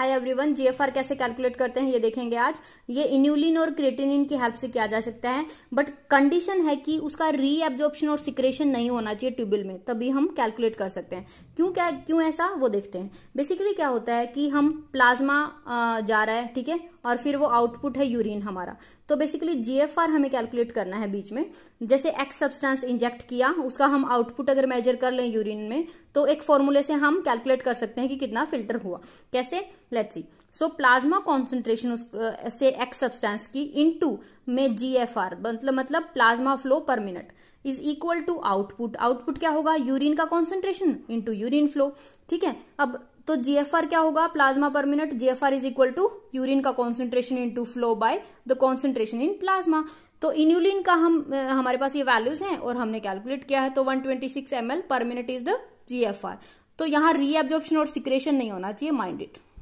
हाय everyone GFR कैसे calculate करते हैं ये देखेंगे आज ये इन्यूलिन और क्रिटिनिन की हेल्प से किया जा सकता है बट कंडीशन है कि उसका रीएब्जॉर्प्शन और सिक्रेशन नहीं होना चाहिए ट्यूबल में तभी हम कैलकुलेट कर सकते हैं क्यों क्या क्यों ऐसा वो देखते हैं बेसिकली क्या होता है कि हम प्लाज्मा जा रहा है ठीक है और फिर वो आउटपुट है यूरिन हमारा तो बेसिकली जीएफआर हमें कैलकुलेट करना है बीच में जैसे एक्स सब्सटेंस इंजेक्ट किया उसका हम आउटपुट अगर मेजर कर लें यूरिन में तो एक फॉर्मूले से हम कैलकुलेट कर सकते हैं कि कितना फिल्टर हुआ कैसे let's see so plasma concentration से एक्स सब्सटेंस की इन टू में जी एफ आर मतलब मतलब plasma flow per minute is equal to output output क्या होगा यूरिन का कॉन्सेंट्रेशन इंटू यूरिन फ्लो ठीक है अब तो जी एफ आर क्या होगा plasma per minute G F R is equal to urine का concentration into flow by the concentration in plasma तो इन्यूलिन का हम हमारे पास ये वैल्यूज हैं और हमने कैलकुलेट किया है तो 126 ट्वेंटी सिक्स एम एल पर minute is the ji F are तो यहां रीएब्जॉर्प्शन और सिक्रेशन नहीं होना चाहिए माइंड इट